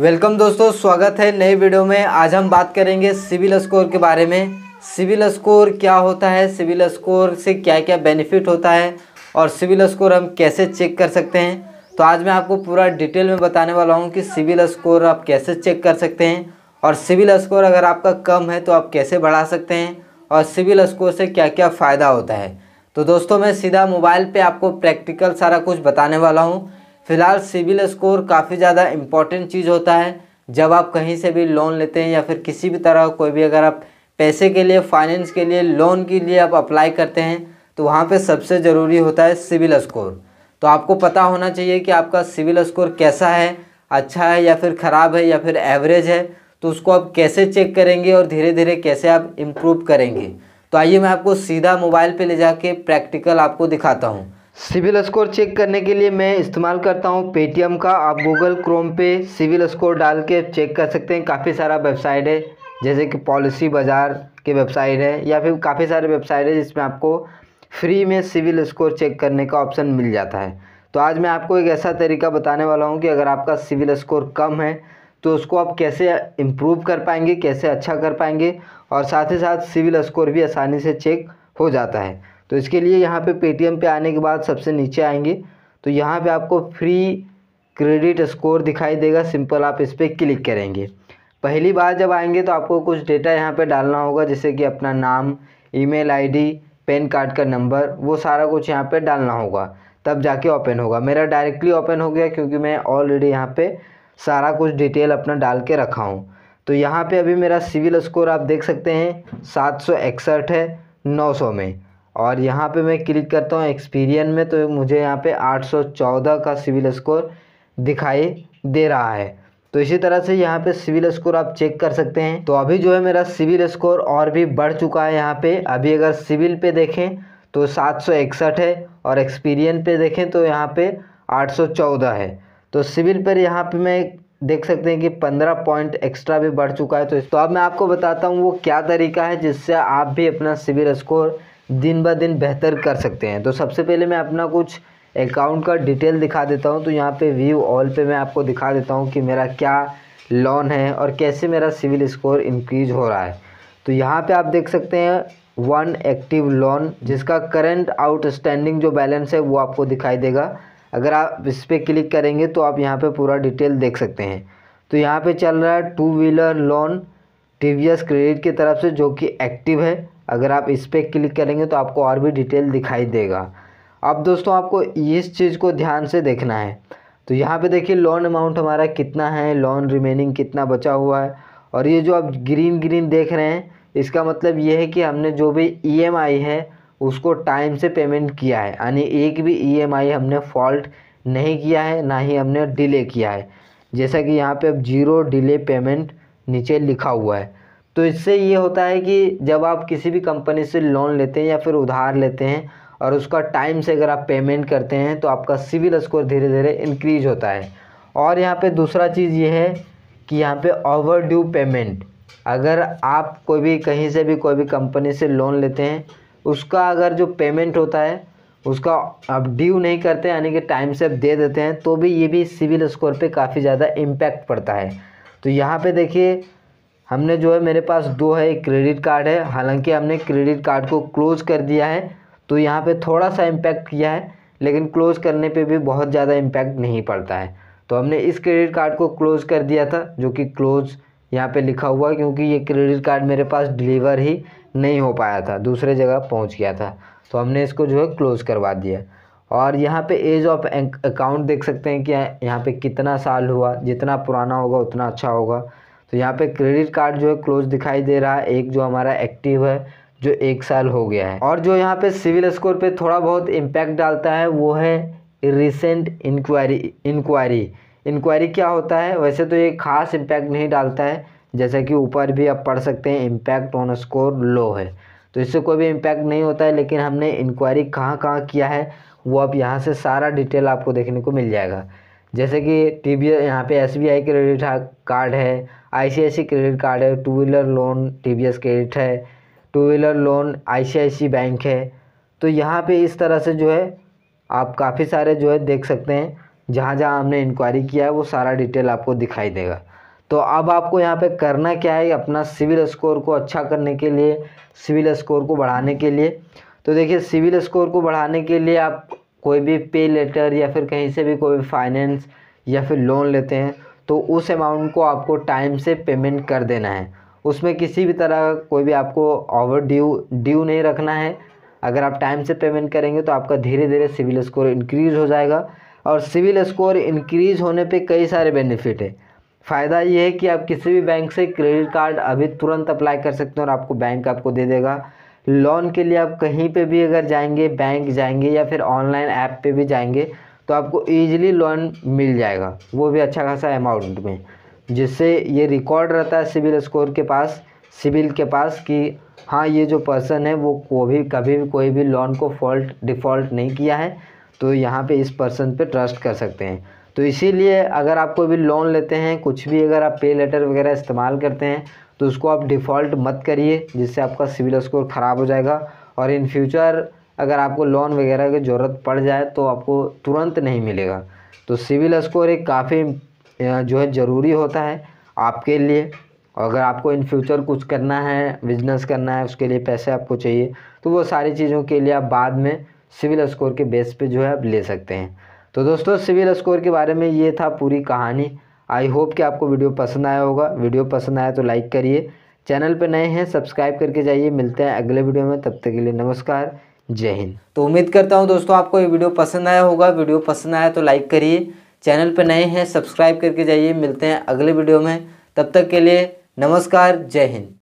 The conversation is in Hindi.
वेलकम दोस्तों स्वागत है नए वीडियो में आज हम बात करेंगे सिविल स्कोर के बारे में सिविल स्कोर क्या होता है सिविल स्कोर से क्या क्या बेनिफिट होता है और सिविल स्कोर हम कैसे चेक कर सकते हैं तो आज मैं आपको पूरा डिटेल में बताने वाला हूँ कि सिविल स्कोर आप कैसे चेक कर सकते हैं और सिविल स्कोर अगर आपका कम है तो आप कैसे बढ़ा सकते हैं और सिविल स्कोर से क्या क्या फ़ायदा होता है तो दोस्तों मैं सीधा मोबाइल पर आपको प्रैक्टिकल सारा कुछ बताने वाला हूँ फ़िलहाल सिविल स्कोर काफ़ी ज़्यादा इम्पॉर्टेंट चीज़ होता है जब आप कहीं से भी लोन लेते हैं या फिर किसी भी तरह कोई भी अगर आप पैसे के लिए फाइनेंस के लिए लोन के लिए आप अप्लाई करते हैं तो वहाँ पे सबसे ज़रूरी होता है सिविल स्कोर तो आपको पता होना चाहिए कि आपका सिविल स्कोर कैसा है अच्छा है या फिर ख़राब है या फिर एवरेज है तो उसको आप कैसे चेक करेंगे और धीरे धीरे कैसे आप इम्प्रूव करेंगे तो आइए मैं आपको सीधा मोबाइल पर ले जाके प्रैक्टिकल आपको दिखाता हूँ सिविल स्कोर चेक करने के लिए मैं इस्तेमाल करता हूँ पेटीएम का आप गूगल क्रोम पे सिविल स्कोर डाल के चेक कर सकते हैं काफ़ी सारा वेबसाइट है जैसे कि पॉलिसी बाज़ार के वेबसाइट है या फिर काफ़ी सारे वेबसाइट है जिसमें आपको फ्री में सिविल स्कोर चेक करने का ऑप्शन मिल जाता है तो आज मैं आपको एक ऐसा तरीका बताने वाला हूँ कि अगर आपका सिविल स्कोर कम है तो उसको आप कैसे इम्प्रूव कर पाएंगे कैसे अच्छा कर पाएंगे और साथ ही साथ सिविल स्कोर भी आसानी से चेक हो जाता है तो इसके लिए यहाँ पे पेटीएम पे आने के बाद सबसे नीचे आएंगे तो यहाँ पे आपको फ्री क्रेडिट स्कोर दिखाई देगा सिंपल आप इस पर क्लिक करेंगे पहली बार जब आएंगे तो आपको कुछ डेटा यहाँ पे डालना होगा जैसे कि अपना नाम ईमेल आईडी पैन कार्ड का नंबर वो सारा कुछ यहाँ पे डालना होगा तब जाके ओपन होगा मेरा डायरेक्टली ओपन हो गया क्योंकि मैं ऑलरेडी यहाँ पर सारा कुछ डिटेल अपना डाल के रखा हूँ तो यहाँ पर अभी मेरा सिविल स्कोर आप देख सकते हैं सात सौ इकसठ है नौ सौ में और यहाँ पे मैं क्लिक करता हूँ एक्सपीरियन में तो मुझे यहाँ पे 814 का सिविल स्कोर दिखाई दे रहा है तो इसी तरह से यहाँ पे सिविल स्कोर आप चेक कर सकते हैं तो अभी जो है मेरा सिविल स्कोर और भी बढ़ चुका है यहाँ पे अभी अगर सिविल पे देखें तो सात है और एक्सपीरियन पे देखें तो यहाँ पे आठ है तो सिविल पर यहाँ पर मैं देख सकते हैं कि पंद्रह पॉइंट एक्स्ट्रा भी बढ़ चुका है तो तो अब मैं आपको बताता हूँ वो क्या तरीका है जिससे आप भी अपना सिविल स्कोर दिन ब दिन बेहतर कर सकते हैं तो सबसे पहले मैं अपना कुछ अकाउंट का डिटेल दिखा देता हूँ तो यहाँ पे व्यू ऑल पे मैं आपको दिखा देता हूँ कि मेरा क्या लोन है और कैसे मेरा सिविल स्कोर इंक्रीज हो रहा है तो यहाँ पे आप देख सकते हैं वन एक्टिव लोन जिसका करंट आउटस्टैंडिंग जो बैलेंस है वो आपको दिखाई देगा अगर आप इस पर क्लिक करेंगे तो आप यहाँ पर पूरा डिटेल देख सकते हैं तो यहाँ पर चल रहा है two wheeler loan T credit की तरफ से जो कि एक्टिव है अगर आप इस पर क्लिक करेंगे तो आपको और भी डिटेल दिखाई देगा अब दोस्तों आपको इस चीज़ को ध्यान से देखना है तो यहाँ पे देखिए लोन अमाउंट हमारा कितना है लोन रिमेनिंग कितना बचा हुआ है और ये जो आप ग्रीन ग्रीन देख रहे हैं इसका मतलब ये है कि हमने जो भी ईएमआई e है उसको टाइम से पेमेंट किया है यानी एक भी ईएमआई e हमने फॉल्ट नहीं किया है ना ही हमने डिले किया है जैसा कि यहाँ पे अब जीरो डिले पेमेंट नीचे लिखा हुआ है तो इससे ये होता है कि जब आप किसी भी कंपनी से लोन लेते हैं या फिर उधार लेते हैं और उसका टाइम से अगर आप पेमेंट करते हैं तो आपका सिविल स्कोर धीरे धीरे इंक्रीज होता है और यहाँ पे दूसरा चीज़ ये है कि यहाँ पे ओवर ड्यू पेमेंट अगर आप कोई भी कहीं से भी कोई भी कंपनी से लोन लेते हैं उसका अगर जो पेमेंट होता है उसका आप ड्यू नहीं करते यानी कि टाइम से आप दे देते हैं तो भी ये भी सिविल स्कोर पर काफ़ी ज़्यादा इम्पैक्ट पड़ता है तो यहाँ पर देखिए हमने जो है मेरे पास दो है एक क्रेडिट कार्ड है हालांकि हमने क्रेडिट कार्ड को क्लोज़ कर दिया है तो यहाँ पे थोड़ा सा इम्पैक्ट किया है लेकिन क्लोज़ करने पे भी बहुत ज़्यादा इम्पैक्ट नहीं पड़ता है तो हमने इस क्रेडिट कार्ड को क्लोज़ कर दिया था जो कि क्लोज़ यहाँ पे लिखा हुआ क्योंकि ये क्रेडिट कार्ड मेरे पास डिलीवर ही नहीं हो पाया था दूसरे जगह पहुँच गया था तो हमने इसको जो है क्लोज़ करवा दिया और यहाँ पर एज ऑफ अकाउंट देख सकते हैं कि यहाँ पर कितना साल हुआ जितना पुराना होगा उतना अच्छा होगा तो यहाँ पे क्रेडिट कार्ड जो है क्लोज दिखाई दे रहा है एक जो हमारा एक्टिव है जो एक साल हो गया है और जो यहाँ पे सिविल स्कोर पे थोड़ा बहुत इम्पैक्ट डालता है वो है रिसेंट इंक्वायरी इंक्वायरी इंक्वायरी क्या होता है वैसे तो ये खास इम्पैक्ट नहीं डालता है जैसा कि ऊपर भी आप पढ़ सकते हैं इम्पैक्ट ऑन स्कोर लो है तो इससे कोई भी इम्पैक्ट नहीं होता है लेकिन हमने इंक्वायरी कहाँ कहाँ किया है वो अब यहाँ से सारा डिटेल आपको देखने को मिल जाएगा जैसे कि टी बी यहाँ पे S B I credit card है आई क्रेडिट कार्ड है two wheeler loan T credit है two wheeler loan I bank है तो यहाँ पे इस तरह से जो है आप काफ़ी सारे जो है देख सकते हैं जहाँ जहाँ हमने इंक्वायरी किया है वो सारा डिटेल आपको दिखाई देगा तो अब आपको यहाँ पे करना क्या है अपना सिविल स्कोर को अच्छा करने के लिए सिविल स्कोर को बढ़ाने के लिए तो देखिए सिविल स्कोर को बढ़ाने के लिए आप कोई भी पे लेटर या फिर कहीं से भी कोई फाइनेंस या फिर लोन लेते हैं तो उस अमाउंट को आपको टाइम से पेमेंट कर देना है उसमें किसी भी तरह कोई भी आपको ओवर ड्यू ड्यू नहीं रखना है अगर आप टाइम से पेमेंट करेंगे तो आपका धीरे धीरे सिविल स्कोर इंक्रीज़ हो जाएगा और सिविल स्कोर इंक्रीज़ होने पे कई सारे बेनिफिट है फ़ायदा ये है कि आप किसी भी बैंक से क्रेडिट कार्ड अभी तुरंत अप्लाई कर सकते हैं और आपको बैंक आपको दे देगा लोन के लिए आप कहीं पे भी अगर जाएंगे बैंक जाएंगे या फिर ऑनलाइन ऐप पे भी जाएंगे तो आपको ईजिली लोन मिल जाएगा वो भी अच्छा खासा अमाउंट में जिससे ये रिकॉर्ड रहता है सिविल स्कोर के पास सिविल के पास कि हाँ ये जो पर्सन है वो को भी कभी भी कोई भी लोन को फॉल्ट डिफ़ॉल्ट नहीं किया है तो यहाँ पे इस पर्सन पे ट्रस्ट कर सकते हैं तो इसीलिए अगर आप कोई भी लोन लेते हैं कुछ भी अगर आप पे लेटर वगैरह इस्तेमाल करते हैं तो उसको आप डिफ़ॉल्ट मत करिए जिससे आपका सिविल स्कोर ख़राब हो जाएगा और इन फ्यूचर अगर आपको लोन वगैरह की ज़रूरत पड़ जाए तो आपको तुरंत नहीं मिलेगा तो सिविल स्कोर एक काफ़ी जो है ज़रूरी होता है आपके लिए अगर आपको इन फ्यूचर कुछ करना है बिजनेस करना है उसके लिए पैसे आपको चाहिए तो वो सारी चीज़ों के लिए आप बाद में सिविल स्कोर के बेस पे जो है आप ले सकते हैं तो दोस्तों सिविल स्कोर के बारे में ये था पूरी कहानी आई होप कि आपको वीडियो पसंद आया होगा वीडियो पसंद आया तो लाइक करिए चैनल पर नए हैं सब्सक्राइब करके जाइए मिलते हैं अगले वीडियो में तब तक के लिए नमस्कार जय हिंद तो उम्मीद करता हूँ दोस्तों आपको ये वीडियो पसंद आया होगा वीडियो पसंद आया तो लाइक करिए चैनल पर नए हैं सब्सक्राइब करके जाइए मिलते हैं अगले वीडियो में तब तक के लिए नमस्कार जय हिंद